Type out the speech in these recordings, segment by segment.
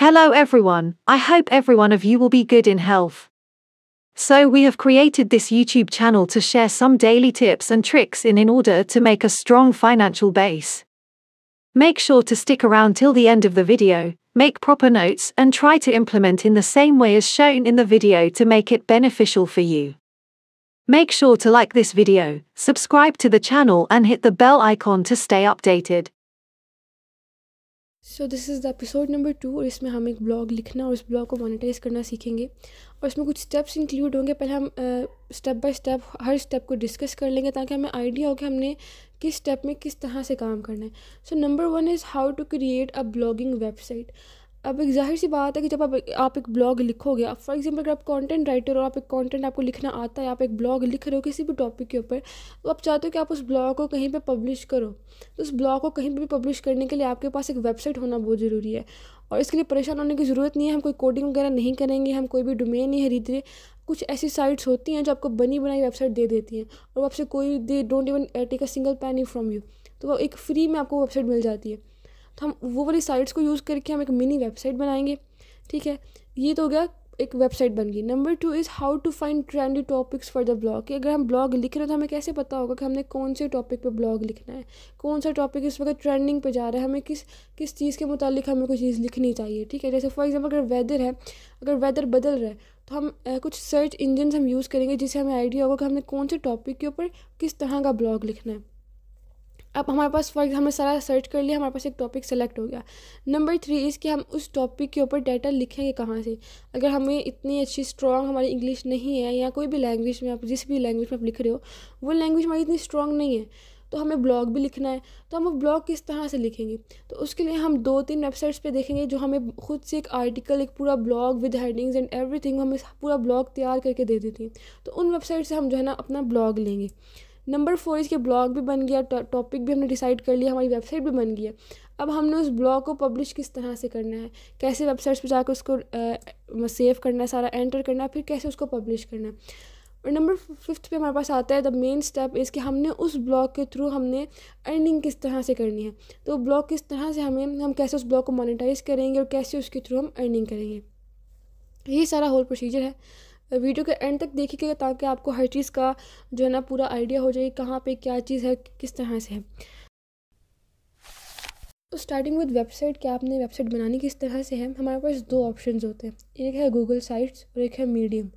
Hello everyone, I hope every one of you will be good in health. So we have created this YouTube channel to share some daily tips and tricks in in order to make a strong financial base. Make sure to stick around till the end of the video, make proper notes and try to implement in the same way as shown in the video to make it beneficial for you. Make sure to like this video, subscribe to the channel and hit the bell icon to stay updated. So this is the episode number two और इसमें हम एक blog लिखना और उस blog को monetise करना सीखेंगे और इसमें कुछ स्टेप्स इंक्लूड होंगे पहले हम स्टेप बाय स्टेप हर स्टेप को डिस्कस कर लेंगे ताकि हमें आइडिया हो कि हमने किस स्टेप में किस तरह से काम करना है so number one is how to create a blogging website अब एक जाहिर सी बात है कि जब आप आप एक ब्लॉग लिखोगे आप फॉर एग्जांपल अगर आप कंटेंट राइटर हो आप एक कंटेंट आपको लिखना आता है आप एक ब्लॉग लिख रहे हो किसी भी टॉपिक के ऊपर तो आप चाहते हो कि आप उस ब्लॉग को कहीं पे पब्लिश करो तो उस ब्लॉग को कहीं पे भी पब्लिश करने के लिए आपके पास एक वेबसाइट होना बहुत ज़रूरी है और इसके लिए परेशान होने की ज़रूरत नहीं है हम कोई कोडिंग वगैरह नहीं करेंगे हम कोई भी डोमेन नहीं खरीद रहे कुछ ऐसी साइट्स होती हैं जो आपको बनी बनाई वेबसाइट दे देती हैं और आपसे कोई they don't even take a single penny from you तो वो एक फ्री में आपको वेबसाइट मिल जाती है तो हम वो वाली साइट्स को यूज़ करके हम एक मिनी वेबसाइट बनाएंगे ठीक है ये तो हो गया एक वेबसाइट बन गई number two is how to find trendy topics for the blog कि अगर हम ब्लॉग लिख रहे हैं तो हमें कैसे पता होगा कि हमने कौन से टॉपिक पे ब्लॉग लिखना है कौन सा टॉपिक इस वक्त ट्रेंडिंग पे जा रहा है हमें किस किस चीज़ के मुतालिक हमें कोई चीज़ लिखनी चाहिए ठीक है जैसे फॉर एग्जाम्पल अगर वेदर है अगर वेदर बदल रहा है तो हम ए, कुछ सर्च इंजन हम यूज़ करेंगे जिससे हमें आइडिया होगा कि हमने कौन से टॉपिक के ऊपर किस तरह का ब्लॉग लिखना है अब हमारे पास फॉर एग्जाम्पल सारा सर्च कर लिया हमारे पास एक टॉपिक सेलेक्ट हो गया नंबर थ्री इज़ कि हम उस टॉपिक के ऊपर डाटा लिखेंगे कहाँ से अगर हमें इतनी अच्छी स्ट्रॉन्ग हमारी इंग्लिश नहीं है या कोई भी लैंग्वेज में आप जिस भी लैंग्वेज में आप लिख रहे हो वो लैंग्वेज हमारी इतनी स्ट्रॉन्ग नहीं है तो हमें ब्लॉग भी लिखना है तो हम वो ब्लॉग किस तरह से लिखेंगे तो उसके लिए हम दो तीन वेबसाइट्स पे देखेंगे जो हमें खुद से एक आर्टिकल एक पूरा blog with headings and everything हमें पूरा ब्लॉग तैयार करके दे देती हैं तो उन वेबसाइट से हम जो है ना अपना ब्लॉग लेंगे नंबर फोर इसके ब्लॉग भी बन गया टॉपिक भी हमने डिसाइड कर लिया हमारी वेबसाइट भी बन गई है अब हमने उस ब्लॉग को पब्लिश किस तरह से करना है कैसे वेबसाइट्स पर जाकर उसको सेव करना है सारा एंटर करना है फिर कैसे उसको पब्लिश करना है और नंबर फिफ्थ पे हमारे पास आता है द मेन स्टेप इज़ कि हमने उस ब्लॉग के थ्रू हमने अर्निंग किस तरह से करनी है तो ब्लॉग किस तरह से हमें हम कैसे उस ब्लॉग को मोनिटाइज करेंगे और कैसे उसके थ्रू हम अर्निंग करेंगे ये सारा होल प्रोसीजर है वीडियो के एंड तक देखिएगा ताकि आपको हर चीज़ का जो है ना पूरा आइडिया हो जाए कहाँ पे क्या चीज़ है किस तरह से है तो स्टार्टिंग विद वेबसाइट क्या आपने वेबसाइट बनानी किस तरह से है हमारे पास दो ऑप्शन होते हैं एक है गूगल साइट्स और एक है मीडियम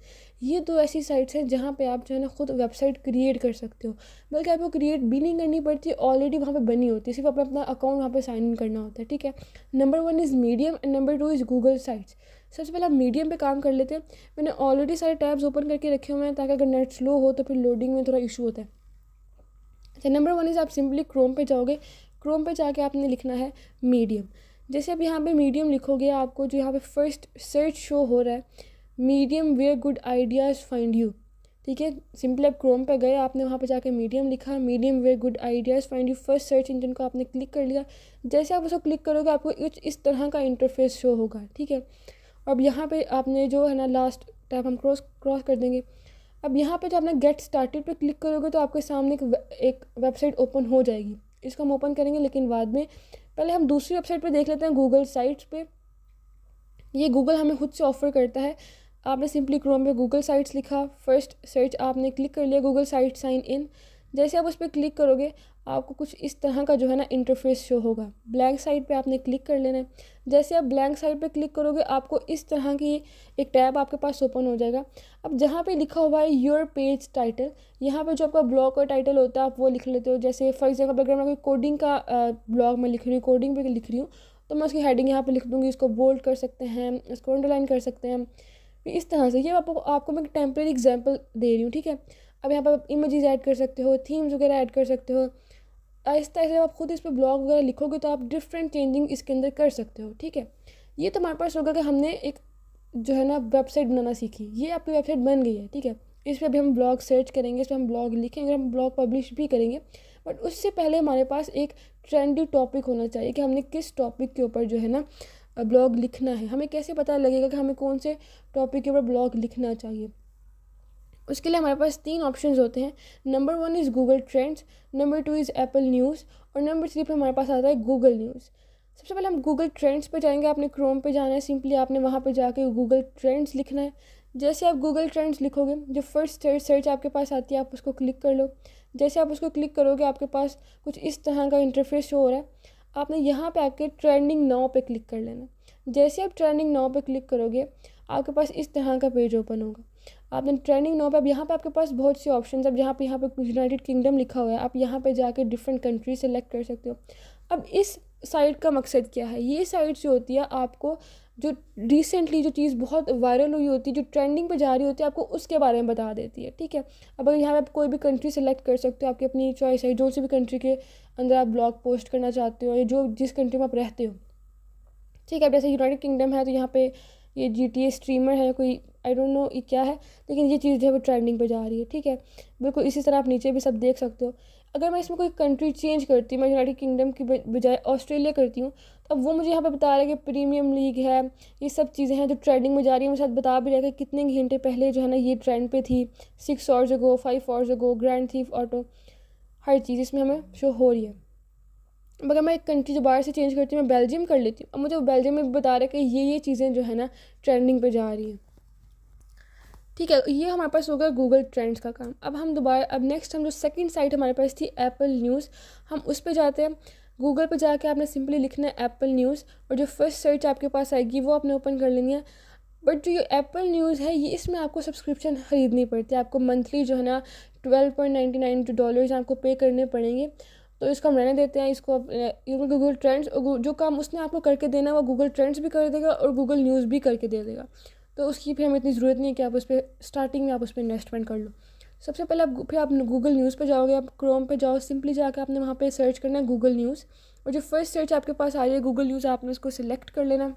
ये दो ऐसी साइट्स हैं जहाँ पे आप जो है ना खुद वेबसाइट क्रिएट कर सकते हो बल्कि आपको क्रिएट भी नहीं करनी पड़ती ऑलरेडी वहाँ पे बनी होती है सिर्फ अपना अपना अकाउंट वहाँ पे साइन इन करना होता है ठीक है number one is Medium and number two is Google sites सबसे पहले आप मीडियम पे काम कर लेते हैं मैंने ऑलरेडी सारे टैब्स ओपन करके रखे हुए हैं ताकि अगर नेट स्लो हो तो फिर लोडिंग में थोड़ा इशू होता है अच्छा नंबर वन इज़ आप सिंपली क्रोम पे जाओगे क्रोम पे जाके आपने लिखना है मीडियम जैसे अब यहाँ पे मीडियम लिखोगे आपको जो यहाँ पे फर्स्ट सर्च शो हो रहा है medium where good ideas find you ठीक है सिंपली आप क्रोम पे गए आपने वहाँ पे जाके मीडियम लिखा medium where good ideas find you first search engine को आपने क्लिक कर लिया जैसे आप उसको क्लिक करोगे आपको इस तरह का इंटरफेस शो होगा ठीक है अब यहाँ पे आपने जो है ना लास्ट टाइप हम क्रॉस क्रॉस कर देंगे अब यहाँ पे जब आपने गेट स्टार्टेड पे क्लिक करोगे तो आपके सामने एक, वे, एक वेबसाइट ओपन हो जाएगी इसको हम ओपन करेंगे लेकिन बाद में पहले हम दूसरी वेबसाइट पे देख लेते हैं गूगल साइट्स पे ये गूगल हमें खुद से ऑफ़र करता है आपने सिंपली क्रोम पे गूगल साइट्स लिखा फर्स्ट सर्च आपने क्लिक कर लिया गूगल साइट साइन इन जैसे आप उस पर क्लिक करोगे आपको कुछ इस तरह का जो है ना इंटरफेस शो होगा ब्लैंक साइड पे आपने क्लिक कर लेना है जैसे आप ब्लैंक साइड पे क्लिक करोगे आपको इस तरह की एक टैब आपके पास ओपन हो जाएगा अब जहाँ पे लिखा हुआ है योर पेज टाइटल यहाँ पे जो आपका ब्लॉग का टाइटल होता है आप वो लिख लेते हो जैसे फॉर एग्जाम्पल अगर मैं कोई कोडिंग का ब्लॉग में लिख रही हूँ कोडिंग पर लिख रही हूँ तो मैं उसकी हेडिंग यहाँ पर लिख दूँगी उसको बोल्ड कर सकते हैं उसको अंडरलाइन कर सकते हैं इस तरह से ये आपको आपको मैं टेम्प्रेरी एग्जाम्पल दे रही हूँ ठीक है अब यहाँ पर आप इमेजेस ऐड कर सकते हो थीम्स वगैरह ऐड कर सकते हो आहिस्ता आहिस्ता जब आप खुद इस पर ब्लॉग वगैरह लिखोगे तो आप डिफरेंट चेंजिंग इसके अंदर कर सकते हो ठीक है ये तो हमारे पास होगा कि हमने एक जो है ना वेबसाइट बनाना सीखी ये आपकी वेबसाइट बन गई है ठीक है इस पर अभी हम ब्लॉग सर्च करेंगे इस पर हम ब्लॉग लिखेंगे हम ब्लॉग पब्लिश भी करेंगे बट उससे पहले हमारे पास एक ट्रेंडी टॉपिक होना चाहिए कि हमने किस टॉपिक के ऊपर जो है ना ब्लॉग लिखना है हमें कैसे पता लगेगा कि हमें कौन से टॉपिक के ऊपर ब्लॉग लिखना चाहिए उसके लिए हमारे पास तीन ऑप्शन होते हैं number one is Google trends number two is Apple news और नंबर थ्री पर हमारे पास आता है गूगल न्यूज़ सबसे पहले हम गूगल ट्रेंड्स पे जाएंगे आपने क्रोम पे जाना है सिंपली आपने वहाँ पे जाके गूगल ट्रेंड्स लिखना है जैसे आप गूगल ट्रेंड्स लिखोगे जो फर्स्ट सर्च आपके पास आती है आप उसको क्लिक कर लो जैसे आप उसको क्लिक करोगे आपके पास कुछ इस तरह का इंटरफेस शो हो रहा है आपने यहाँ पे आके ट्रेंडिंग नाव पे क्लिक कर लेना जैसे आप ट्रेंडिंग नाव पे क्लिक करोगे आपके पास इस तरह का पेज ओपन होगा आपने ट्रेंडिंग नाउ पे अब यहाँ पे आपके पास बहुत सी ऑप्शन अब जहाँ पे यहाँ पे यूनाइटेड किंगडम लिखा हुआ है आप यहाँ पे जाके डिफरेंट कंट्री सेलेक्ट कर सकते हो अब इस साइट का मकसद क्या है ये साइट जो होती है आपको जो रिसेंटली जो चीज़ बहुत वायरल हुई होती है जो ट्रेंडिंग पे जा रही होती है आपको उसके बारे में बता देती है ठीक है अब अगर यहाँ पे आप कोई भी कंट्री सेलेक्ट कर सकते हो आपकी अपनी चॉइस है जो सी भी कंट्री के अंदर आप ब्लॉग पोस्ट करना चाहते हो या जो जिस कंट्री में आप रहते हो ठीक है अब जैसे यूनाइटेड किंगडम है तो यहाँ पर ये जी टी स्ट्रीमर है कोई आई डोंट नो ये क्या है लेकिन ये चीज़ जो है वो ट्रेंडिंग पर जा रही है ठीक है बिल्कुल इसी तरह आप नीचे भी सब देख सकते हो अगर मैं इसमें कोई कंट्री चेंज करती हूँ मैं यूनाइटेड किंगडम की बजाय ऑस्ट्रेलिया करती हूँ तो अब वो मुझे यहाँ पर बता रहा है कि प्रीमियम लीग है ये सब चीज़ें हैं जो ट्रेंडिंग में जा रही है मुझे साथ बता भी रहा है कि कितने घंटे पहले जो है ना ये ट्रेंड पे थी six hours ago five hours ago grand theft auto हर चीज़ इसमें हमें शो हो रही है मगर मैं एक कंट्री जो बाहर से चेंज करती हूँ मैं बेल्जियम कर लेती हूँ अब मुझे बेल्जियम में भी बता रहा है कि ये ये चीज़ें जो है ना ट्रेंडिंग पर जा रही हैं ठीक है ये हमारे पास हो गया गूगल ट्रेंड्स का काम अब हम दोबारा अब नेक्स्ट हम जो सेकंड साइट हमारे पास थी एप्पल न्यूज़ हम उस पर जाते हैं गूगल पर जाके आपने सिंपली लिखना है एप्पल न्यूज़ और जो फर्स्ट सर्च आपके पास आएगी वो आपने ओपन कर लेनी है बट जो ये एप्पल न्यूज़ है ये इसमें आपको सब्सक्रिप्शन ख़रीदनी पड़ती है आपको मंथली जो है ना twelve point ninety nine dollars आपको पे करने पड़ेंगे तो इसको हम रहने देते हैं इसको गूगल ट्रेंड्स और जो काम उसने आपको करके देना है वो गूगल ट्रेंड्स भी कर देगा और गूगल न्यूज़ भी करके दे देगा तो उसकी फिर हमें इतनी ज़रूरत नहीं है कि आप उस पर स्टार्टिंग में आप उस पर इन्वेस्टमेंट कर लो सबसे पहले आप फिर आप गूगल न्यूज़ पर जाओगे आप क्रोम पर जाओ सिंपली जाकर आपने वहाँ पर सर्च करना है गूगल न्यूज़ और जो फर्स्ट सर्च आपके पास आ रही है गूगल न्यूज़ आपने उसको सिलेक्ट कर लेना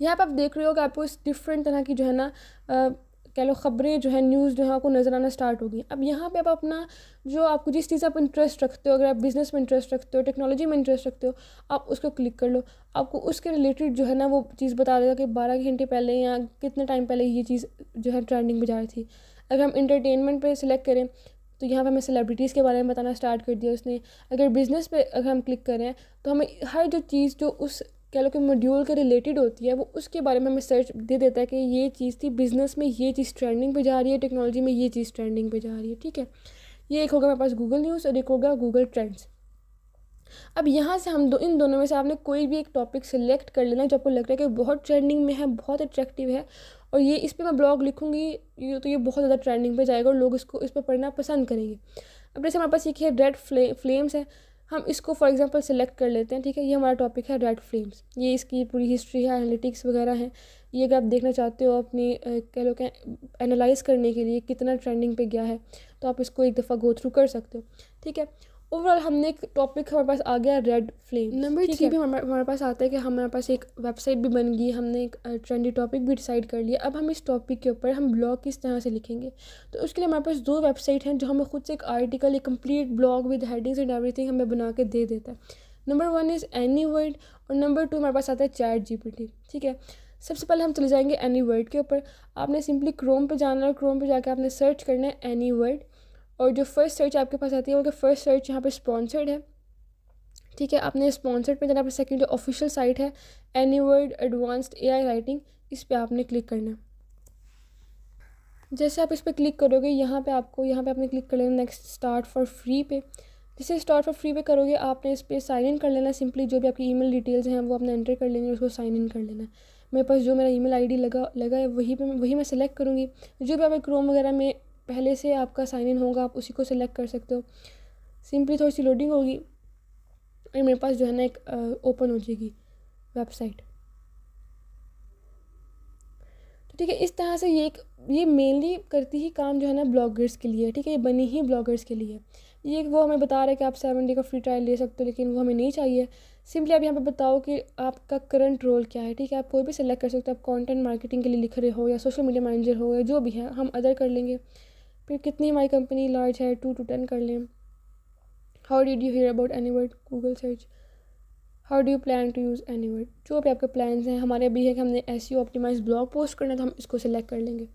यहाँ पर आप देख रहे हो कि आपको इस डिफरेंट तरह की जो है ना कह लो ख़बरें जो है न्यूज़ जो है आपको नज़र आना स्टार्ट होगी अब यहाँ पे आप अपना जो आपको जिस चीज़ आप इंटरेस्ट रखते हो अगर आप बिज़नेस में इंटरेस्ट रखते हो टेक्नोलॉजी में इंटरेस्ट रखते हो आप उसको क्लिक कर लो आपको उसके रिलेटेड जो है ना वो चीज़ बता देगा कि बारह घंटे पहले या कितने टाइम पहले ये चीज़ जो है ट्रेंडिंग में जा रही थी अगर हम इंटरटेनमेंट पर सिलेक्ट करें तो यहाँ पे हमें सेलिब्रिटीज़ के बारे में बताना स्टार्ट कर दिया उसने अगर बिज़नेस पे अगर हम क्लिक करें तो हमें हर जो चीज़ जो उस कह लो कि मॉड्यूल के रिलेटेड होती है वो उसके बारे में हमें सर्च दे देता है कि ये चीज़ थी बिज़नेस में ये चीज़ ट्रेंडिंग पे जा रही है टेक्नोलॉजी में ये चीज़ ट्रेंडिंग पे जा रही है ठीक है ये एक होगा मेरे पास गूगल न्यूज़ और एक होगा गूगल ट्रेंड्स अब यहाँ से हम दो इन दोनों में से आपने कोई भी एक टॉपिक सेलेक्ट कर लेना जो आपको लग रहा है कि बहुत ट्रेंडिंग में है बहुत अट्रैक्टिव है और ये इस पर मैं ब्लॉग लिखूँगी ये तो ये बहुत ज़्यादा ट्रेंडिंग पे जाएगा और लोग इसको इस पर पढ़ना पसंद करेंगे अब जैसे हमारे पास ये है रेड फ्ले फ्लेम्स है हम इसको फॉर एग्जांपल सेलेक्ट कर लेते हैं ठीक है ये हमारा टॉपिक है रेड फ्लेम्स ये इसकी पूरी हिस्ट्री है एनालिटिक्स वगैरह है ये अगर आप देखना चाहते हो अपनी कह लो क्या एनालाइज करने के लिए कितना ट्रेंडिंग पे गया है तो आप इसको एक दफ़ा गो थ्रू कर सकते हो ठीक है ओवरऑल हमने एक टॉपिक हमारे पास आ गया रेड फ्लेम नंबर थ्री भी हमारे पास आता है कि हमारे पास एक वेबसाइट भी बन गई हमने एक ट्रेंडी टॉपिक भी डिसाइड कर लिया अब हम इस टॉपिक के ऊपर हम ब्लॉग किस तरह से लिखेंगे तो उसके लिए हमारे पास दो वेबसाइट हैं जो हमें खुद से एक आर्टिकल एक complete blog with headings and thing हमें बना के दे देता है number one is any word और नंबर टू हमारे पास आता है चैट जी ठीक है सबसे पहले हम चले जाएंगे एनी वर्ड के ऊपर आपने सिंपली क्रोम पे जाना है क्रोम पे जाके आपने सर्च करना है एनी वर्ड और जो फर्स्ट सर्च आपके पास आती है कि फर्स्ट सर्च यहाँ पर स्पॉन्सर्ड है ठीक है आपने स्पॉन्सर्ड पे जाना पर सेकंड जो ऑफिशियल साइट है any word advanced a writing इस पर आपने क्लिक करना है जैसे आप इस पर क्लिक करोगे यहाँ पे आपको यहाँ पे आपने क्लिक कर लेना नेक्स्ट स्टार्ट फॉर फ्री पे जैसे स्टार्ट फॉर फ्री पे करोगे आपने इस पर साइन इन कर लेना सिंपली जो भी आपकी ईमेल डिटेल्स हैं वो आपने एंटर कर लेनी उसको साइन इन कर लेना मेरे पास जो मेरा ईमेल आईडी लगा लगा है वही पे वही मैं सेलेक्ट करूँगी जो भी आप क्रोम वगैरह में पहले से आपका साइन इन होगा आप उसी को सिलेक्ट कर सकते हो सिंपली थोड़ी सी लोडिंग होगी और मेरे पास जो है ना एक ओपन हो जाएगी वेबसाइट तो ठीक है इस तरह से ये एक ये मेनली करती ही काम जो है ना ब्लॉगर्स के लिए ठीक है ये बनी ही ब्लॉगर्स के लिए ये वो हमें बता रहा है कि आप सेवन डे का फ्री ट्रायल ले सकते हो लेकिन वो हमें नहीं चाहिए सिंपली आप यहाँ पे बताओ कि आपका करंट रोल क्या है ठीक है आप कोई भी सिलेक्ट कर सकते हो आप कंटेंट मार्केटिंग के लिए लिख रहे हो या सोशल मीडिया मैनेजर हो या जो भी है हम अदर कर लेंगे फिर कितनी हमारी कंपनी लार्ज है टू टू टेन कर लें how did you hear about any word Google search how do you plan to use any word जो भी आपके प्लान हैं हमारे अभी है कि हमने SEO optimize blog post करना है तो हम इसको सिलेक्ट कर लेंगे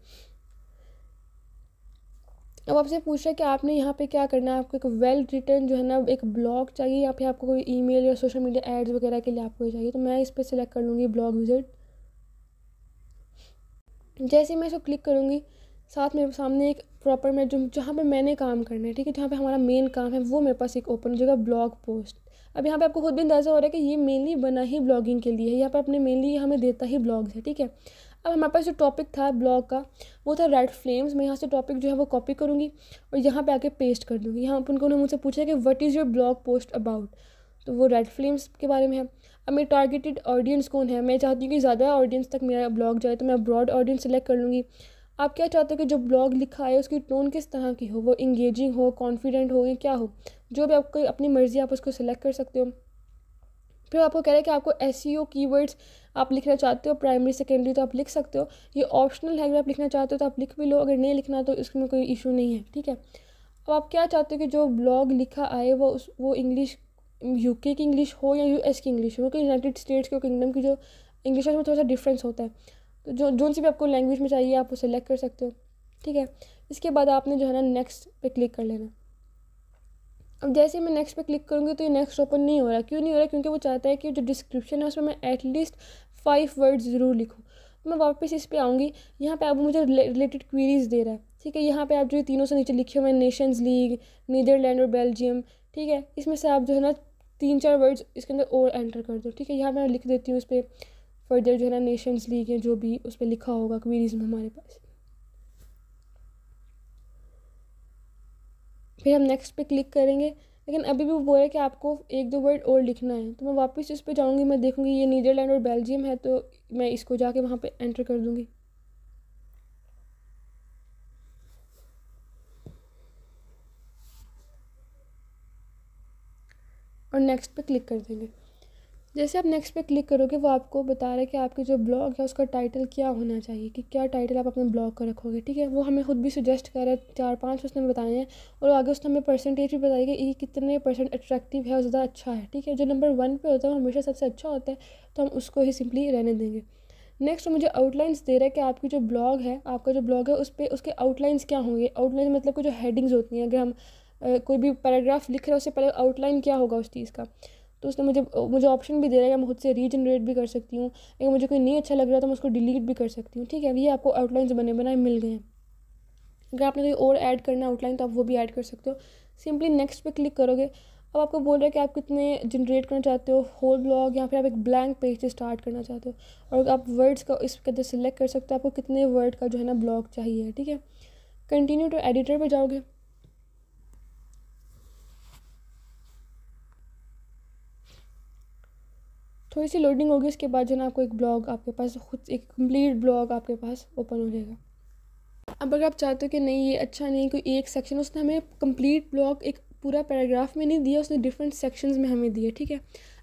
अब आपसे पूछ रहा है कि आपने यहाँ पे क्या करना है आपको एक वेल रिटर्न जो है ना एक ब्लॉग चाहिए या फिर आपको कोई ईमेल या सोशल मीडिया एड्स वगैरह के लिए आपको चाहिए तो मैं इस पर सिलेक्ट कर लूँगी ब्लॉग विजिट जैसे मैं इसको क्लिक करूँगी साथ में सामने एक प्रॉपर में जो जहाँ पे मैंने काम करना है ठीक है जहाँ पे हमारा मेन काम है वो मेरे पास एक ओपन जगह ब्लॉग पोस्ट अब यहाँ पे आपको खुद भी अंदाज़ा हो रहा है कि ये मेनली बना ही ब्लॉगिंग के लिए है यहाँ पर अपने मेनली हमें देता ही ब्लॉग्स है ठीक है अब हमारे पास जो टॉपिक था ब्लॉग का वो था रेड फ्लेम्स मैं यहाँ से टॉपिक जो है वो कॉपी करूँगी और यहाँ पर आके पेस्ट कर दूँगी यहाँ पर उन्होंने मुझसे पूछा कि what is your blog post about तो वो रेड फ्लेम्स के बारे में है अब मेरी टारगेटेड ऑडियंस कौन है मैं चाहती हूँ कि ज़्यादा ऑडियंस तक मेरा ब्लॉग जाए तो मैं ब्रॉड ऑडियंस सेलेक्ट कर लूँगी आप क्या चाहते हो कि जो ब्लॉग लिखा है उसकी टोन किस तरह की हो वो इंगेजिंग हो कॉन्फिडेंट हो या क्या हो जो भी आपको अपनी मर्ज़ी आप उसको सिलेक्ट कर सकते हो फिर आपको कह रहा है कि आपको एस सी ओ की वर्ड्स आप लिखना चाहते हो प्राइमरी सेकेंडरी तो आप लिख सकते हो ये ऑप्शनल है अगर आप लिखना चाहते हो तो आप लिख भी लो अगर नहीं लिखना तो इसमें कोई इशू नहीं है ठीक है अब आप क्या चाहते हो कि जो ब्लॉग लिखा आए वो उस वो इंग्लिश यूके की इंग्लिश हो या यूएस की इंग्लिश हो क्योंकि यूनाइटेड स्टेट्स के किंगडम की जो इंग्लिश है उसमें थोड़ा सा डिफरेंस होता है तो जो जो सी भी आपको लैंग्वेज में चाहिए आप वो सिलेक्ट कर सकते हो ठीक है इसके बाद आपने जो है ना नेक्स्ट पे क्लिक कर लेना अब जैसे मैं नेक्स्ट पे क्लिक करूँगी तो ये नेक्स्ट ओपन नहीं हो रहा क्यों नहीं हो रहा क्योंकि वो चाहता है कि जो डिस्क्रिप्शन है उसमें मैं एटलीस्ट फाइव वर्ड्स ज़रूर लिखूँ तो मैं वापस इस पर आऊँगी यहाँ पर अब मुझे रिलेटेड क्वीरीज दे रहा है ठीक है यहाँ पर आप जो तीनों से नीचे लिखे हुए हैं नेशंस लीग नीदरलैंड और बेल्जियम ठीक है इसमें से आप जो है ना तीन चार वर्ड्स इसके अंदर और एंटर कर दो ठीक है यहाँ मैं लिख देती हूँ इस पर फर्दर जो है ना नेशंस लीग है जो भी उस पर लिखा होगा क्वीरीज में हमारे पास फिर हम नेक्स्ट पे क्लिक करेंगे लेकिन अभी भी वो बोल रहे हैं कि आपको एक दो वर्ड और लिखना है तो मैं वापस इस पर जाऊँगी मैं देखूँगी ये नीदरलैंड और बेल्जियम है तो मैं इसको जाके वहाँ पे एंटर कर दूँगी और नेक्स्ट पे क्लिक कर देंगे जैसे आप नेक्स्ट पे क्लिक करोगे वो आपको बता रहा है कि आपके जो ब्लॉग है उसका टाइटल क्या होना चाहिए कि क्या टाइटल आप अपने ब्लॉग का रखोगे ठीक है वो हमें खुद भी सुजेस्ट कर रहा है चार पाँच उसने बताए हैं और आगे उसने हमें परसेंटेज भी बताई कि ये कितने परसेंट अट्रैक्टिव है और ज़्यादा अच्छा है ठीक है जो नंबर वन पर होता है वो हमेशा सबसे अच्छा होता है तो हम उसको ही सिंपली रहने देंगे नेक्स्ट मुझे आउटलाइंस दे रहा है कि आपकी जो ब्लॉग है आपका जो ब्लॉग है उस पर उसके आउटलाइंस क्या होंगे आउटलाइन मतलब कि जो हेडिंग्स होती हैं अगर हम कोई भी पैराग्राफ लिख रहे हैं उससे पहले आउटलाइन क्या होगा उस चीज़ का तो उसने मुझे मुझे ऑप्शन भी दे रहा है मैं खुद से रीजनरेट भी कर सकती हूँ अगर मुझे कोई नहीं अच्छा लग रहा तो मैं उसको डिलीट भी कर सकती हूँ ठीक है ये आपको आउटलाइंस बने बनाए मिल गए हैं अगर आपने कोई और ऐड करना आउटलाइन तो आप वो भी ऐड कर सकते हो सिंपली नेक्स्ट पे क्लिक करोगे अब आपको बोल रहा है कि आप कितने जनरेट करना चाहते हो होल ब्लॉग या फिर आप एक ब्लैंक पेज से स्टार्ट करना चाहते हो और आप वर्ड्स का इसके अंदर सिलेक्ट कर सकते हो आपको कितने वर्ड का जो है ना ब्लॉग चाहिए ठीक है कंटिन्यू टू एडिटर पर जाओगे थोड़ी सी लोडिंग होगी उसके बाद जो ना आपको एक ब्लॉग आपके पास खुद एक कम्प्लीट ब्लॉग आपके पास ओपन हो जाएगा अब अगर आप चाहते हो कि नहीं ये अच्छा नहीं कोई एक सेक्शन उसने हमें कंप्लीट ब्लॉग एक पूरा पैराग्राफ में नहीं दिया उसने डिफरेंट सेक्शंस में हमें दिया ठीक है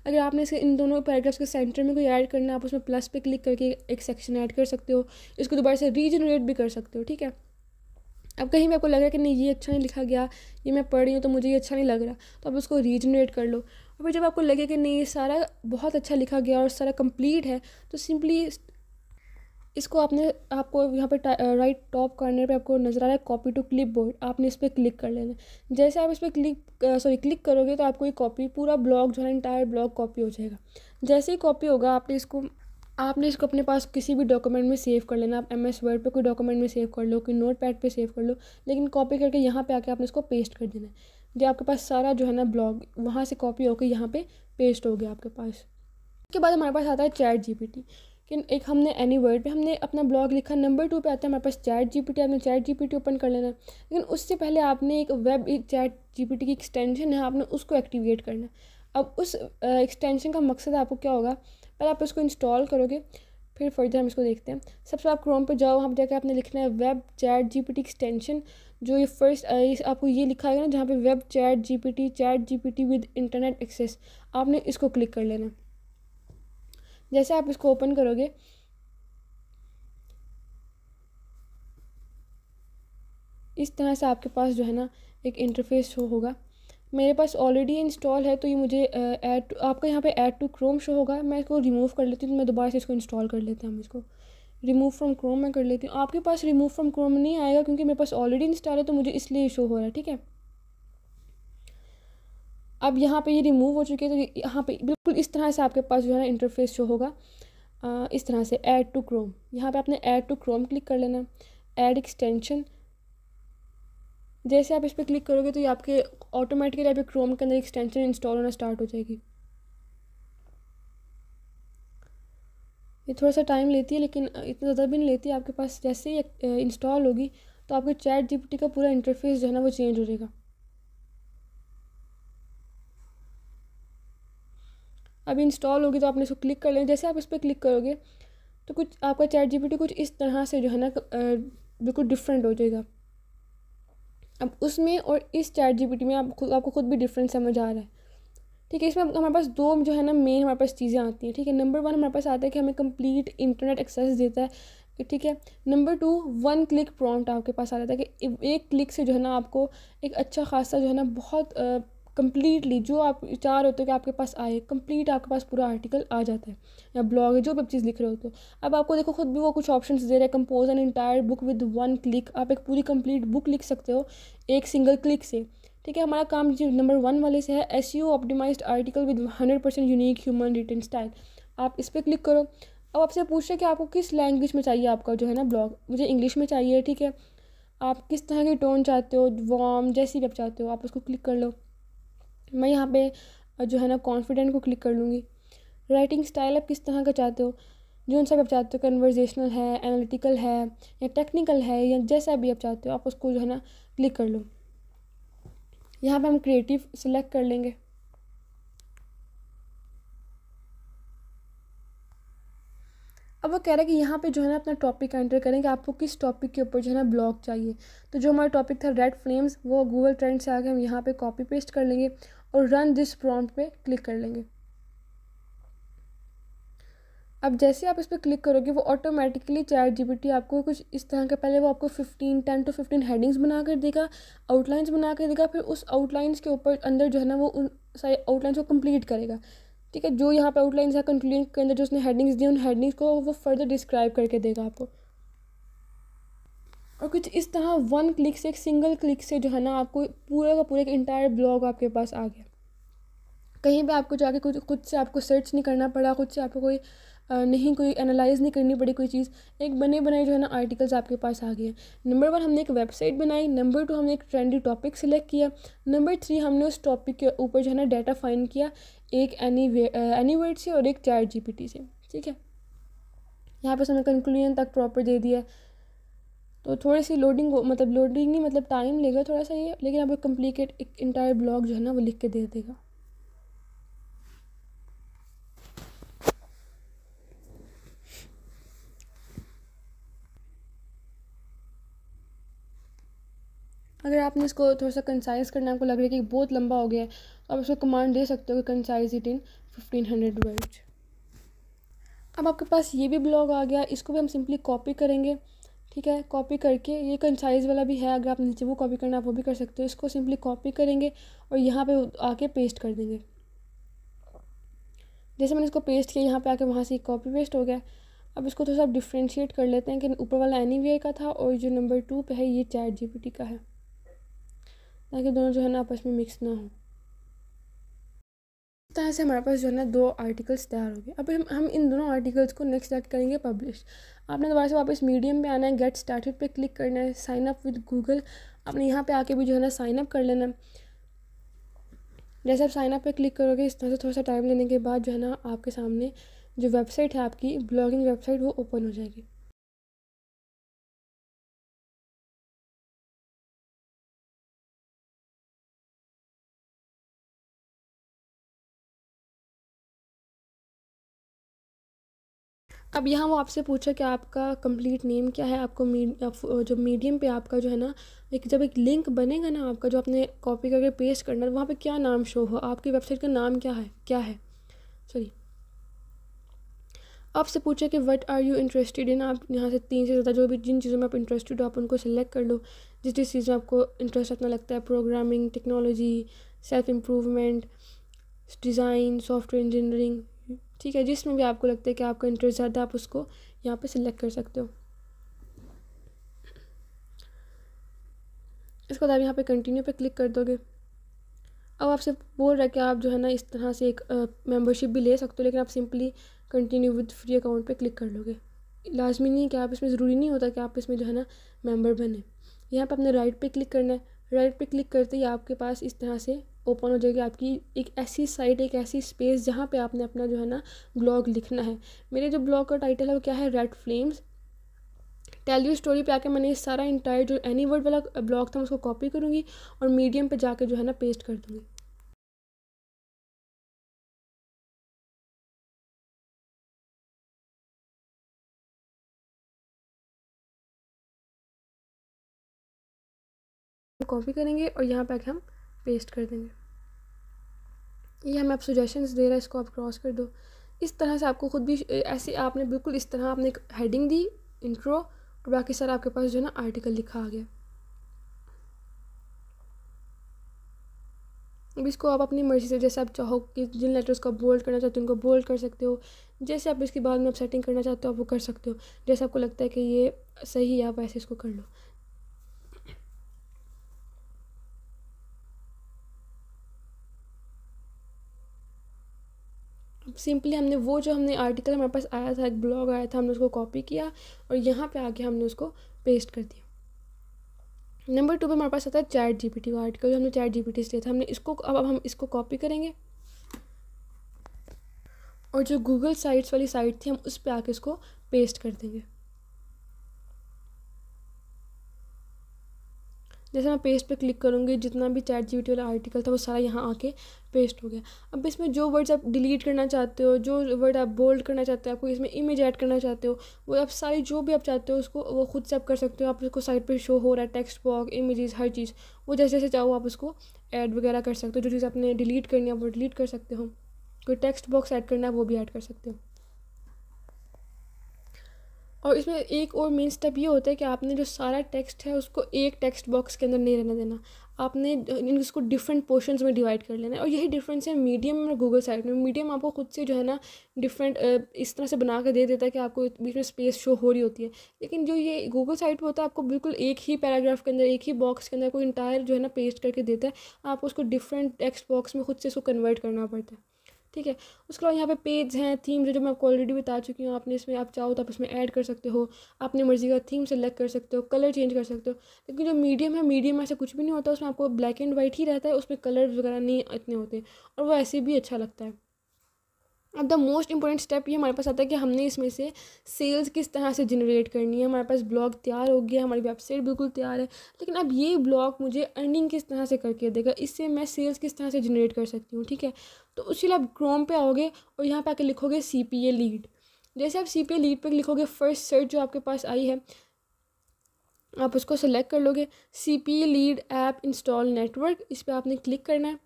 अगर आपने इसके इन दोनों पैराग्राफ्स के सेंटर में कोई ऐड करना है आप उसमें प्लस पे क्लिक करके एक सेक्शन ऐड कर सकते हो इसको दोबारा से रीजनरेट भी कर सकते हो ठीक है अब कहीं भी आपको लग रहा है कि नहीं ये अच्छा नहीं लिखा गया ये मैं पढ़ रही हूँ तो मुझे ये अच्छा नहीं लग रहा तो आप उसको रीजनरेट कर लो और फिर जब आपको लगे कि नहीं सारा बहुत अच्छा लिखा गया और सारा कंप्लीट है तो सिंपली इसको आपने आपको यहाँ पे राइट टॉप कॉर्नर पे आपको नज़र आ रहा है कॉपी टू क्लिप बोर्ड आपने इस पर क्लिक कर लेना जैसे आप इस पर क्लिक सॉरी क्लिक करोगे तो आपको ये कॉपी पूरा ब्लॉग जो है इंटायर ब्लॉग कॉपी हो जाएगा जैसे ही कॉपी होगा आपने इसको आपने इसको अपने पास किसी भी डॉक्यूमेंट में सेव कर लेना आप एम एस वर्ड पर कोई डॉक्यूमेंट में सेव कर लो कोई नोट पैड पर सेव कर लो लेकिन कॉपी करके यहाँ पर आके आपने इसको पेस्ट कर देना है ये आपके पास सारा जो है ना ब्लॉग वहाँ से कॉपी होकर यहाँ पे पेस्ट हो गया आपके पास उसके बाद हमारे पास आता है चैट जीपीटी कि एक हमने एनी वर्ड पे हमने अपना ब्लॉग लिखा नंबर टू पे आता है हमारे पास चैट जीपीटी आपने चैट जीपीटी ओपन कर लेना लेकिन उससे पहले आपने एक वेब चैट जीपीटी की एक्सटेंशन है आपने उसको एक्टिवेट करना है अब उस एक्सटेंशन का मकसद आपको क्या होगा पहले आप उसको इंस्टॉल करोगे फिर फर्दर हम इसको देखते हैं सबसे आप क्रोम पर जाओ वहाँ पर जाकर आपने लिखना है वेब चैट जीपीटी एक्सटेंशन जो ये फर्स्ट आपको ये लिखा है ना जहाँ पे web chat GPT chat GPT with internet access आपने इसको क्लिक कर लेना जैसे आप इसको ओपन करोगे इस तरह से आपके पास जो है ना एक इंटरफेस शो होगा मेरे पास ऑलरेडी इंस्टॉल है तो ये मुझे ऐड आपका यहाँ पे ऐड टू क्रोम शो होगा मैं इसको रिमूव कर लेती हूँ तो मैं दोबारा से इसको इंस्टॉल कर लेते हैं हम इसको रिमूव फ्रॉम क्रोम मैं कर लेती हूँ आपके पास रिमूव फ्रॉम क्रोम नहीं आएगा क्योंकि मेरे पास ऑलरेडी इंस्टॉल है तो मुझे इसलिए शो हो रहा है ठीक है अब यहाँ पर ये रिमूव हो चुके हैं तो यहाँ पर बिल्कुल इस तरह से आपके पास जो है ना इंटरफेस शो होगा इस तरह से ऐड टू क्रोम यहाँ पर आपने ऐड टू क्रोम क्लिक कर लेना ऐड एक्सटेंशन जैसे आप इस पर क्लिक करोगे तो ये आपके ऑटोमेटिकली आपके क्रोम के अंदर एक्सटेंशन इंस्टॉल होना स्टार्ट हो जाएगी ये थोड़ा सा टाइम लेती है लेकिन इतना ज़्यादा भी नहीं लेती आपके पास जैसे ही इंस्टॉल होगी तो आपके चैट जी का पूरा इंटरफेस जो है ना वो चेंज हो जाएगा अभी इंस्टॉल होगी तो आपने इसको क्लिक कर लें जैसे आप इस पर क्लिक करोगे तो कुछ आपका चैट जीपीटी कुछ इस तरह से जो है ना बिल्कुल डिफरेंट हो जाएगा अब उसमें और इस चैट जी में आप खुद आपको खुद भी डिफरेंस समझ आ रहा है ठीक है इसमें हमारे पास दो जो है ना मेन हमारे पास चीज़ें आती हैं ठीक है नंबर वन हमारे पास आता है कि हमें कंप्लीट इंटरनेट एक्सेस देता है ठीक है number two one click prompt आपके पास आ जाता है कि एक क्लिक से जो है ना आपको एक अच्छा खासा जो है ना बहुत कम्प्लीटली जो आप चाह रहे होते हो कि आपके पास आए कम्प्लीट आपके पास पूरा आर्टिकल आ जाता है या ब्लॉग है जो भी आप चीज़ लिख रहे होते हो अब आपको देखो खुद भी वो कुछ ऑप्शन दे रहे हैं compose an entire book with one click आप एक पूरी कंप्लीट बुक लिख सकते हो एक सिंगल क्लिक से ठीक है हमारा काम नंबर वन वाले से है SEO optimize article with hundred percent unique human written style आप इस पर क्लिक करो अब आपसे पूछ रहे कि आपको किस लैंग्वेज में चाहिए आपका जो है ना ब्लॉग मुझे इंग्लिश में चाहिए ठीक है आप किस तरह के टोन चाहते हो वॉम जैसी भी आप चाहते हो आप उसको क्लिक कर लो मैं यहाँ पे जो है ना कॉन्फिडेंट को क्लिक कर लूँगी राइटिंग स्टाइल आप किस तरह का चाहते हो जो उन आप चाहते हो कन्वर्जेशनल है एनालिटिकल है या टेक्निकल है या जैसा भी आप चाहते हो आप उसको जो है ना क्लिक कर लो यहाँ पे हम क्रिएटिव सिलेक्ट कर लेंगे अब वो कह रहा है कि यहाँ पे जो है ना अपना टॉपिक एंटर करें कि आपको किस टॉपिक के ऊपर जो है ना ब्लॉग चाहिए तो जो हमारा टॉपिक था रेड फ्लेम्स वो गूगल ट्रेंड से आगे हम यहाँ पे कॉपी पेस्ट कर लेंगे और रन दिस प्रॉम्प्ट पे क्लिक कर लेंगे अब जैसे आप इस पर क्लिक करोगे वो ऑटोमेटिकली चैट जीबीटी आपको कुछ इस तरह के पहले वो आपको fifteen ten to fifteen headings बना कर देगा आउटलाइंस बना कर देगा फिर उस आउटलाइंस के ऊपर अंदर जो है ना वो उन सारी आउटलाइंस को कंप्लीट करेगा ठीक है जो यहाँ पे आउटलाइंस है कंक्लूजन के अंदर जो उसने हेडिंग्स दी उन हेडिंग्स को वो फर्दर डिस्क्राइब करके देगा आपको और कुछ इस तरह वन क्लिक से एक सिंगल क्लिक से जो है ना आपको पूरा का पूरा एक इंटायर ब्लॉग आपके पास आ गया कहीं भी आपको जाके कुछ खुद से आपको सर्च नहीं करना पड़ा खुद से आपको कोई नहीं कोई एनालाइज नहीं करनी पड़ी कोई चीज़ एक बने बनाए जो है ना आर्टिकल्स आपके पास आ गए नंबर वन हमने एक वेबसाइट बनाई नंबर टू हमने एक ट्रेंडी टॉपिक सिलेक्ट किया नंबर थ्री हमने उस टॉपिक के ऊपर जो है ना डाटा फाइंड किया एक एनी एनी वर्ड से और एक पी टी से ठीक है यहाँ पर हमने कंक्लूजन तक प्रॉपर दे दिया तो थोड़ी सी लोडिंग मतलब लोडिंग नहीं मतलब टाइम लेगा थोड़ा सा ये लेकिन एक कम्प्लीकेट एक इंटायर ब्लॉग जो है ना वो लिख के दे देगा अगर आपने इसको थोड़ा सा कंसाइज करना आपको लग रहा है कि बहुत लंबा हो गया है तो आप इसको कमांड दे सकते हो कि concise it in fifteen hundred word अब आपके पास ये भी ब्लॉग आ गया इसको भी हम सिंपली कॉपी करेंगे ठीक है कॉपी करके ये कंसाइज वाला भी है अगर आप नीचे वो कॉपी करना आप वो भी कर सकते हो इसको सिंपली कॉपी करेंगे और यहाँ पे आके पेस्ट कर देंगे जैसे मैंने इसको पेस्ट किया यहाँ पे आके वहाँ से कॉपी पेस्ट हो गया अब इसको थोड़ा सा डिफ्रेंशिएट कर लेते हैं कि ऊपर वाला एनी का था और जो नंबर टू पे है ये चैट जीपीटी का है ताकि दोनों जो है ना आपस में मिक्स ना हो इस तरह से हमारे पास जो है ना दो आर्टिकल्स तैयार हो गए अब हम हम इन दोनों आर्टिकल्स को नेक्स्ट सेलेक्ट करेंगे पब्लिश आपने दोबारा से वापस मीडियम पे आना है गेट स्टार्टेड पे क्लिक करना है साइन अप विद गूगल आपने यहाँ पे आके भी जो है ना साइन अप कर लेना जैसे आप साइन अप पे क्लिक करोगे इस तरह से थोड़ा सा टाइम लेने के बाद जो है ना आपके सामने जो वेबसाइट है आपकी ब्लॉगिंग वेबसाइट वो ओपन हो जाएगी अब यहाँ वो आपसे पूछा कि आपका कंप्लीट नेम क्या है आपको मीड जो मीडियम पे आपका जो है ना एक जब एक लिंक बनेगा ना आपका जो आपने कॉपी करके पेस्ट करना है वहाँ पे क्या नाम शो हो आपकी वेबसाइट का नाम क्या है क्या है सॉरी आपसे पूछा कि what are you interested in आप यहाँ से तीन से ज़्यादा जो भी जिन चीज़ों में आप इंटरेस्टेड हो आप उनको सेलेक्ट कर लो जिस जिस चीज़ में आपको इंटरेस्ट अपना लगता है programming technology self improvement design software engineering ठीक है जिसमें भी आपको लगता है कि आपका इंटरेस्ट ज़्यादा आप उसको यहाँ पे सिलेक्ट कर सकते हो इसके बाद आप यहाँ पे कंटिन्यू पे क्लिक कर दोगे अब आपसे बोल रहा है कि आप जो है ना इस तरह से एक मेंबरशिप भी ले सकते हो लेकिन आप simply continue with free account पे क्लिक कर लोगे लाजमी नहीं है कि आप इसमें ज़रूरी नहीं होता कि आप इसमें जो है ना मेम्बर बने यहाँ पर अपने राइट पर क्लिक करना है राइट पे क्लिक करते ही आपके पास इस तरह से ओपन हो जाएगी आपकी एक ऐसी साइट एक ऐसी स्पेस जहाँ पे आपने अपना जो है ना ब्लॉग लिखना है मेरे जो ब्लॉग का टाइटल है वो क्या है red flames tell you story पे आके मैंने सारा इंटायर जो एनी वर्ड वाला ब्लॉग था उसको कॉपी करूँगी और मीडियम पे जाके जो है ना पेस्ट कर दूँगी कॉपी करेंगे और यहाँ पर हम पेस्ट कर देंगे ये हमें आप सुजेशंस दे रहा है इसको आप क्रॉस कर दो इस तरह से आपको खुद भी ऐसे आपने बिल्कुल इस तरह आपने एक हेडिंग दी इंट्रो और बाकी सारा आपके पास जो है ना आर्टिकल लिखा आ गया अब इसको आप अपनी मर्ज़ी से जैसे आप चाहो कि जिन लेटर्स को बोल्ड करना चाहते हो उनको बोल्ड कर सकते हो जैसे आप इसके बाद में आप सेटिंग करना चाहते हो आप वो कर सकते हो जैसे आपको लगता है कि ये सही है आप वैसे इसको कर लो सिंपली हमने वो जो हमने आर्टिकल हमारे पास आया था एक ब्लॉग आया था हमने उसको कॉपी किया और यहाँ पे आके हमने उसको पेस्ट कर दिया नंबर टू पे हमारे पास आता है चैट जी पी टी का आर्टिकल जो हमने चैट जी पी टी से लिया था हमने इसको अब अब हम इसको कॉपी करेंगे और जो गूगल साइट्स वाली साइट थी हम उस पर आके इसको पेस्ट कर देंगे जैसे मैं पेस्ट पे क्लिक करूँगी जितना भी चैट जी वाला आर्टिकल था वो सारा यहाँ आके पेस्ट हो गया अब इसमें जो वर्ड्स आप डिलीट करना चाहते हो जो वर्ड आप बोल्ड करना चाहते हो आपको इसमें इमेज ऐड करना चाहते हो वो आप सारी जो भी आप चाहते हो उसको वो खुद से आप कर सकते हो आप उसको साइड पर शो हो रहा है टेक्स्ट बॉक इमेजेस हर चीज़ वो जैसे जैसे चाहो आप उसको ऐड वगैरह कर सकते हो जो चीज़ आपने डिलीट करनी है वो डिलीट कर सकते हो कोई टेक्स्ट बॉक्स ऐड करना है वो भी ऐड कर सकते हो और इसमें एक और मेन स्टेप ये होता है कि आपने जो सारा टेक्स्ट है उसको एक टेक्स्ट बॉक्स के अंदर नहीं रहने देना आपने इसको डिफरेंट पोर्शन में डिवाइड कर लेना है और यही डिफरेंस है मीडियम और गूगल साइट में मीडियम आपको खुद से जो है ना डिफरेंट इस तरह से बना के दे देता है कि आपको बीच में स्पेस शो हो रही होती है लेकिन जो ये गूगल साइट पर होता है आपको बिल्कुल एक ही पैराग्राफ के अंदर एक ही बॉक्स के अंदर कोई इंटायर जो है ना पेस्ट करके देता है आपको उसको डिफरेंट टेक्स्ट बॉक्स में खुद से उसको कन्वर्ट करना पड़ता है ठीक है उसके अलावा यहाँ पे पेज हैं थीम जो मैं आपको ऑलरेडी बता चुकी हूँ आपने इसमें आप चाहो तो आप इसमें ऐड कर सकते हो अपनी मर्ज़ी का थीम सेलेक्ट कर सकते हो कलर चेंज कर सकते हो लेकिन जो मीडियम है मीडियम में ऐसा कुछ भी नहीं होता उसमें आपको ब्लैक एंड वाइट ही रहता है उसमें कलर वगैरह नहीं इतने होते और वो ऐसे भी अच्छा लगता है अब द मोस्ट इंपॉर्टेंट स्टेप ये हमारे पास आता है कि हमने इसमें से सेल्स किस तरह से जनरेट करनी है हमारे पास ब्लॉग तैयार हो गया हमारी वेबसाइट बिल्कुल तैयार है लेकिन अब ये ब्लॉग मुझे अर्निंग किस तरह से करके देगा इससे मैं सेल्स किस तरह से जनरेट कर सकती हूँ ठीक है तो उसके लिए आप क्रोम पे आओगे और यहाँ पे आकर लिखोगे सी पी ए लीड जैसे आप सी पी ए लीड पर लिखोगे फर्स्ट सर्च जो आपके पास आई है आप उसको सेलेक्ट कर लोगे C P A lead app install network इस पर आपने क्लिक करना है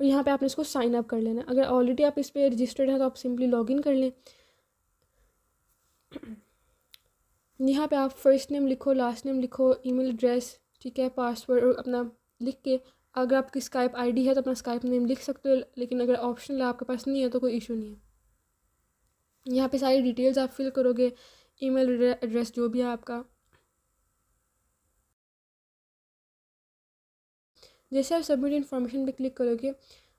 और यहाँ पे आपने इसको साइन अप कर लेना अगर ऑलरेडी आप इस पर रजिस्टर्ड हैं तो आप सिंपली लॉग इन कर लें यहाँ पे आप फर्स्ट नेम लिखो लास्ट नेम लिखो ईमेल एड्रेस ठीक है पासवर्ड और अपना लिख के अगर आपकी स्काइप आईडी है तो अपना स्काइप नेम लिख सकते हो लेकिन अगर ऑप्शनल आपके पास नहीं है तो कोई इशू नहीं है यहाँ पर सारी डिटेल्स आप फिल करोगे ईमेल एड्रेस जो भी है आपका जैसे आप सबमिट इन्फॉर्मेशन पर क्लिक करोगे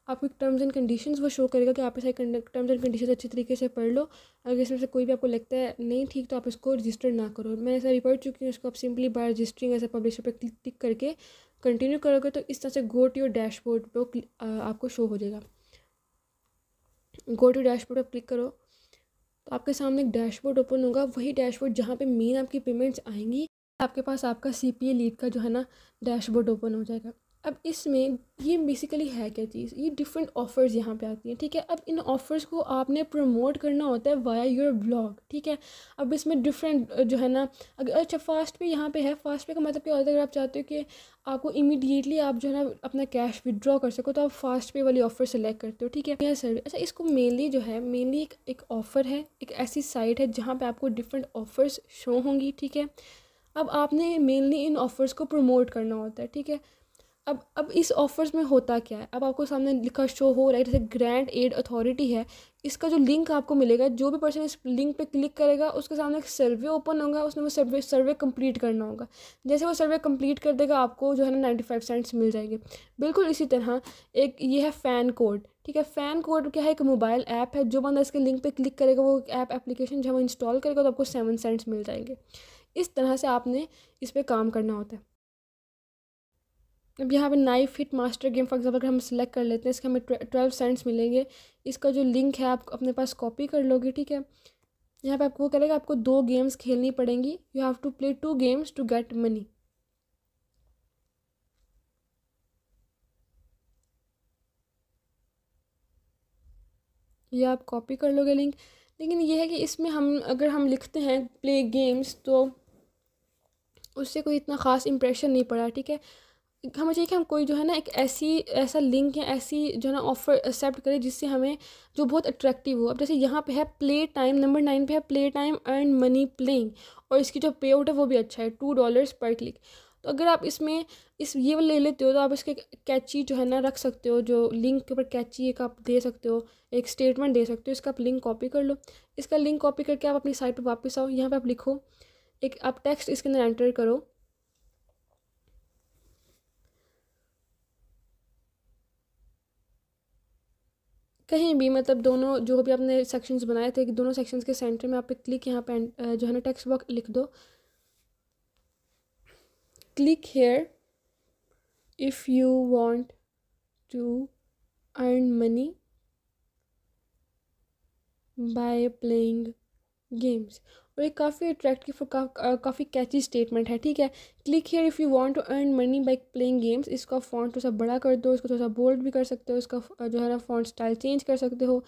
आपको टर्म्स एंड कंडीशन वो शो करेगा कि आप इसे टर्म्स एंड कंडीशन अच्छे तरीके से पढ़ लो अगर इसमें से कोई भी आपको लगता है नहीं ठीक तो आप इसको रजिस्टर ना करो मैं ऐसा रिपोर्ट पढ़ चुकी हूँ इसको आप simply by registering as publisher पर क्लिक क्लिक करके कंटिन्यू करोगे तो इस तरह से गो टू योर डैशबोर्ड पर आपको शो हो जाएगा गो टू डैशबोर्ड पर क्लिक करो तो आपके सामने एक डैशबोर्ड ओपन होगा वही डैशबोर्ड जहाँ पे मेन आपकी पेमेंट्स आएंगी आपके पास आपका सी पी लीड का जो है ना डैशबोर्ड ओपन हो जाएगा अब इसमें ये बेसिकली है क्या चीज़ ये डिफरेंट ऑफ़र्स यहाँ पे आती हैं ठीक है अब इन ऑफ़र्स को आपने प्रमोट करना होता है वाया योर ब्लॉग ठीक है अब इसमें डिफरेंट जो है ना अगर अच्छा फास्ट पे यहाँ पे है फास्ट पे का मतलब क्या होता है अगर आप चाहते हो कि आपको इमीडिएटली आप जो है ना अपना कैश विदड्रॉ कर सको तो आप फास्ट पे वाली ऑफ़र सेलेक्ट करते हो ठीक है यह सर अच्छा इसको मेनली जो है मेनली एक एक ऑफ़र है एक ऐसी साइट है जहाँ पर आपको डिफरेंट ऑफ़र्स शो होंगी ठीक है अब आपने मेनली इन ऑफ़र्स को प्रमोट करना होता है ठीक है अब अब इस ऑफर्स में होता क्या है अब आपको सामने लिखा शो हो रहा है जैसे ग्रैंड एड अथॉरिटी है इसका जो लिंक आपको मिलेगा जो भी पर्सन इस लिंक पे क्लिक करेगा उसके सामने एक सर्वे ओपन होगा उसने वो सर्वे सर्वे कंप्लीट करना होगा जैसे वो सर्वे कंप्लीट कर देगा आपको जो है ना नाइन्टी फाइव सेंट्स मिल जाएंगे बिल्कुल इसी तरह एक ये है फ़ैन कोड ठीक है फ़ैन कोड क्या है एक मोबाइल ऐप है जो बंदा इसके लिंक पर क्लिक करेगा वो ऐप एप्लीकेशन जो है वो इंस्टॉल करेगा तो आपको सेवन सेंट्स मिल जाएंगे इस तरह से आपने इस पर काम करना होता है अब यहाँ पे knife hit master game for example अगर हम सिलेक्ट कर लेते हैं इसके हमें ट्वेल्व सेंट्स मिलेंगे इसका जो लिंक है आप अपने पास कॉपी कर लोगे ठीक है यहाँ पे आपको वो करेगा आपको दो गेम्स खेलनी पड़ेंगी you have to play two games to get money या आप कॉपी कर लोगे लिंक लेकिन ये है कि इसमें हम अगर हम लिखते हैं प्ले गेम्स तो उससे कोई इतना ख़ास इम्प्रेशन नहीं पड़ा ठीक है हमें चाहिए कि हम कोई जो है ना एक ऐसी ऐसा लिंक या ऐसी जो है ना ऑफर एक्सेप्ट करें जिससे हमें जो बहुत अट्रैक्टिव हो अब जैसे यहाँ पे है प्ले टाइम नंबर नाइन पे है play time earn money playing और इसकी जो पे आउट है वो भी अच्छा है टू डॉलर्स पर क्लिक तो अगर आप इसमें इस ये वो ले लेते हो तो आप इसके कैची जो है ना रख सकते हो जो लिंक के ऊपर कैची एक आप दे सकते हो एक स्टेटमेंट दे सकते हो इसका आप लिंक कॉपी कर लो इसका लिंक कॉपी करके आप अपनी साइट पर वापस आओ यहाँ पर आप लिखो एक आप टेक्स्ट इसके अंदर एंटर करो कहीं भी मतलब दोनों जो भी आपने सेक्शंस बनाए थे दोनों सेक्शंस के सेंटर में आप एक क्लिक यहाँ पे जो है ना टेक्स्ट बॉक्स लिख दो click here if you want to earn money by playing games और ये काफ़ी अट्रैक्टिव और काफ़ी कैची स्टेटमेंट है ठीक है click here if you want to earn money by playing games इसका फॉन्ट थोड़ा सा बड़ा कर दो इसको थोड़ा सा बोल्ड भी कर सकते हो इसका जो है ना फॉन्ट स्टाइल चेंज कर सकते हो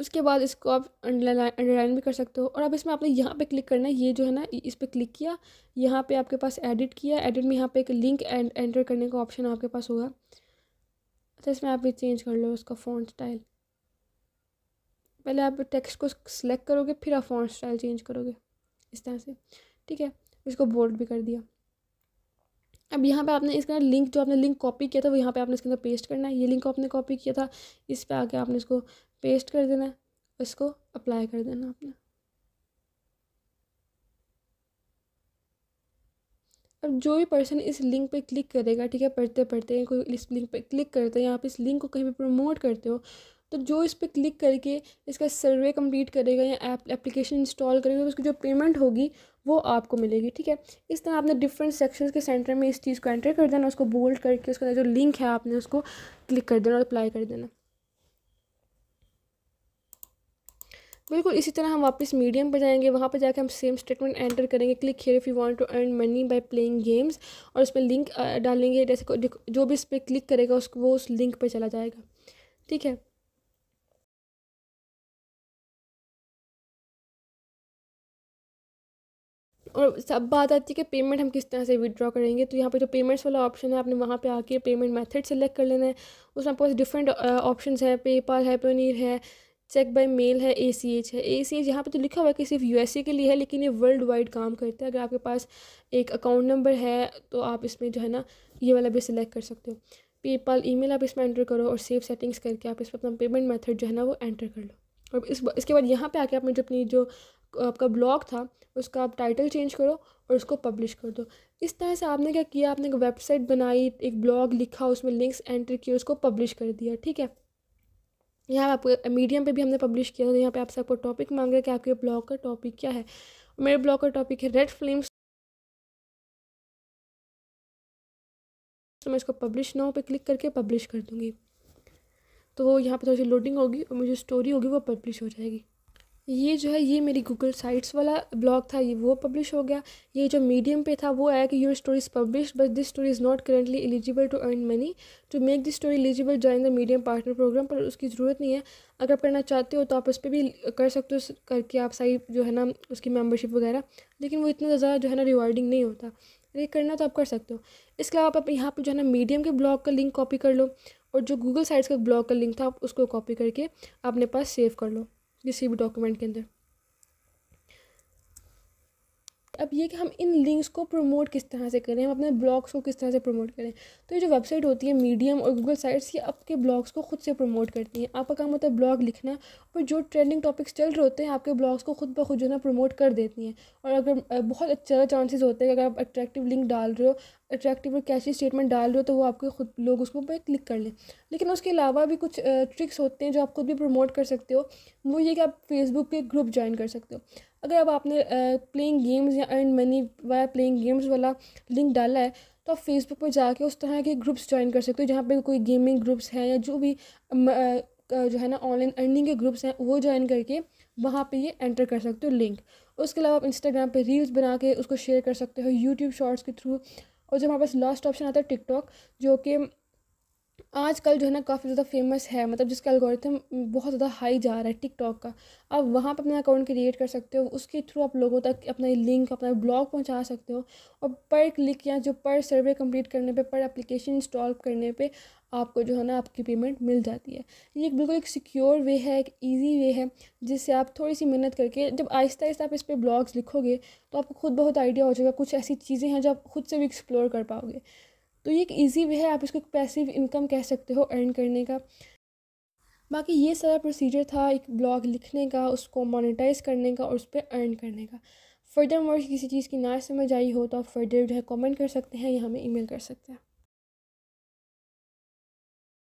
उसके बाद इसको आप अंडरलाइन अंडरलाइन भी कर सकते हो और अब इसमें आपने यहाँ पे क्लिक करना है ये जो है ना इस पर क्लिक किया यहाँ पे आपके पास एडिट किया एडिट में यहाँ पे एक लिंक एंटर करने का ऑप्शन आपके पास होगा तो इसमें आप ये चेंज कर लो उसका फ़ॉन्ट स्टाइल पहले आप टेक्स्ट को सिलेक्ट करोगे फिर आप फॉन्ट स्टाइल चेंज करोगे इस तरह से ठीक है इसको बोल्ड भी कर दिया अब यहाँ पे आपने इसका लिंक जो आपने लिंक कॉपी किया था वो यहाँ पे आपने इसके अंदर पेस्ट करना है ये लिंक आपने कॉपी किया था इस पर आके आपने इसको पेस्ट कर देना है इसको अप्लाई कर देना आपने अब जो भी पर्सन इस लिंक पे क्लिक करेगा ठीक है पढ़ते पढ़ते कोई इस लिंक पे क्लिक करते हैं आप इस लिंक को कहीं पे प्रमोट करते हो तो जो इस पर क्लिक करके इसका सर्वे कंप्लीट करेगा या एप्लीकेशन इंस्टॉल करेगा तो उसकी जो पेमेंट होगी वो आपको मिलेगी ठीक है इस तरह आपने डिफरेंट सेक्शंस के सेंटर में इस चीज़ को एंटर कर देना उसको बोल्ड करके उसका जो लिंक है आपने उसको क्लिक कर देना और अप्लाई कर देना बिल्कुल इसी तरह हम वापस मीडियम पर जाएंगे वहाँ पर जाकर हम सेम स्टेटमेंट एंटर करेंगे click here if you want to earn money by playing games और उसमें लिंक डालेंगे जैसे जो भी इस पर क्लिक करेगा उसको वो उस लिंक पर चला जाएगा ठीक है और सब बात आती है कि पेमेंट हम किस तरह से विदड्रॉ करेंगे तो यहाँ पे जो पेमेंट्स वाला ऑप्शन है आपने वहाँ पे आके पेमेंट मेथड सेलेक्ट कर लेना है उसमें आपके पास डिफरेंट ऑप्शन है पेपाल है पेनीर है चेक बाय मेल है ए सी एच है ए सी एच यहाँ पर तो लिखा हुआ है कि सिर्फ यू एस ए के लिए है लेकिन ये वर्ल्ड वाइड काम करता है अगर आपके पास एक अकाउंट नंबर है तो आप इसमें जो है ना ये वाला भी सिलेक्ट कर सकते हो पेपाल ईमेल आप इसमें एंटर करो और सेव सेटिंग्स करके आप इसमें अपना पेमेंट मेथड जो है ना वो एंटर कर लो और इस इसके बाद यहाँ पे आके आपने जो अपनी जो आपका ब्लॉग था उसका आप टाइटल चेंज करो और उसको पब्लिश कर दो इस तरह से आपने क्या किया आपने एक वेबसाइट बनाई एक ब्लॉग लिखा उसमें लिंक्स एंटर किए उसको पब्लिश कर दिया ठीक है यहाँ आपको मीडियम पे भी हमने पब्लिश किया था यहाँ पे आपसे आपको टॉपिक मांग रहा है कि आपके ब्लॉग का टॉपिक क्या है मेरे ब्लॉग का टॉपिक है रेड फ्लेम्स तो मैं इसको पब्लिश नाउ पे क्लिक करके पब्लिश कर दूँगी तो यहाँ पे थोड़ी सी लोडिंग होगी और मुझे स्टोरी होगी वो पब्लिश हो जाएगी ये जो है ये मेरी गूगल साइट्स वाला ब्लॉग था ये वो पब्लिश हो गया ये जो मीडियम पे था वो आया कि your stories publish but this story is not currently eligible to earn money to make this story eligible join the medium partner program पर उसकी ज़रूरत नहीं है अगर आप करना चाहते हो तो आप उस पर भी कर सकते हो करके आप सही जो है ना उसकी मेम्बरशिप वगैरह लेकिन वो इतना ज़्यादा जो है ना रिवॉर्डिंग नहीं होता ये करना तो आप कर सकते हो इसके अलावा आप यहाँ पर जो है ना मीडियम के ब्लॉग का लिंक कॉपी कर लो और जो गूगल साइट्स का ब्लॉग का लिंक था आप उसको कॉपी करके अपने पास सेव कर लो किसी भी डॉक्यूमेंट के अंदर अब ये कि हम इन लिंक्स को प्रमोट किस तरह से करें हम अपने ब्लॉग्स को किस तरह से प्रमोट करें तो ये जो वेबसाइट होती है मीडियम और गूगल साइट्स ये आपके ब्लॉग्स को खुद से प्रमोट करती हैं आपका काम होता है ब्लॉग लिखना और जो ट्रेंडिंग टॉपिक्स चल रहे होते हैं आपके ब्लॉग्स को खुद ब खुद जो है ना प्रमोट कर देती हैं और अगर बहुत अच्छा चांसेस होते हैं कि अगर आप अट्रैक्टिव लिंक डाल रहे हो अट्रैक्टिव और कैशी स्टेटमेंट डाल रहे हो तो वो आपके खुद लोग उसको पर क्लिक कर लें लेकिन उसके अलावा भी कुछ ट्रिक्स होते हैं जो आप खुद भी प्रमोट कर सकते हो वो ये कि आप फेसबुक पे ग्रुप ज्वाइन कर सकते हो अगर अब आपने प्लेइंग गेम्स या earn money via playing games वाला लिंक डाला है तो आप फेसबुक पर जाके उस तरह के ग्रुप्स ज्वाइन कर सकते हो जहाँ पे कोई गेमिंग ग्रुप्स हैं या जो भी जो है ना ऑनलाइन अर्निंग के ग्रुप्स हैं वो ज्वाइन करके वहाँ पे ये एंटर कर सकते हो लिंक उसके अलावा आप इंस्टाग्राम पे रील्स बना के उसको शेयर कर सकते हो यूट्यूब शॉर्ट्स के थ्रू और जब हमारे पास लास्ट ऑप्शन आता है टिकटॉक जो कि आजकल जो है ना काफ़ी ज़्यादा फेमस है मतलब जिसका अलगोरिथम बहुत ज़्यादा हाई जा रहा है टिकटॉक का आप वहाँ पर अपना अकाउंट क्रिएट कर सकते हो उसके थ्रू आप लोगों तक अपना लिंक अपना ब्लॉग पहुँचा सकते हो और पर क्लिक या जो पर सर्वे कंप्लीट करने पे पर एप्लीकेशन इंस्टॉल करने पे आपको जो है ना आपकी पेमेंट मिल जाती है ये एक बिल्कुल एक सिक्योर वे है एक ईजी वे है जिससे आप थोड़ी सी मेहनत करके जब आहिस्ता आहिस्ता आप इस पर ब्लॉग्स लिखोगे तो आपको खुद बहुत आइडिया हो जाएगा कुछ ऐसी चीज़ें हैं जो आप खुद से भी एक्सप्लोर कर पाओगे तो ये एक ईजी वे है आप इसको पैसिव इनकम कह सकते हो अर्न करने का बाकी ये सारा प्रोसीजर था एक ब्लॉग लिखने का उसको मोनेटाइज करने का और उस पर अर्न करने का फर्दर मोर किसी चीज़ की ना समझ आई हो तो आप फर्दर जो है कमेंट कर सकते हैं या हमें ईमेल कर सकते हैं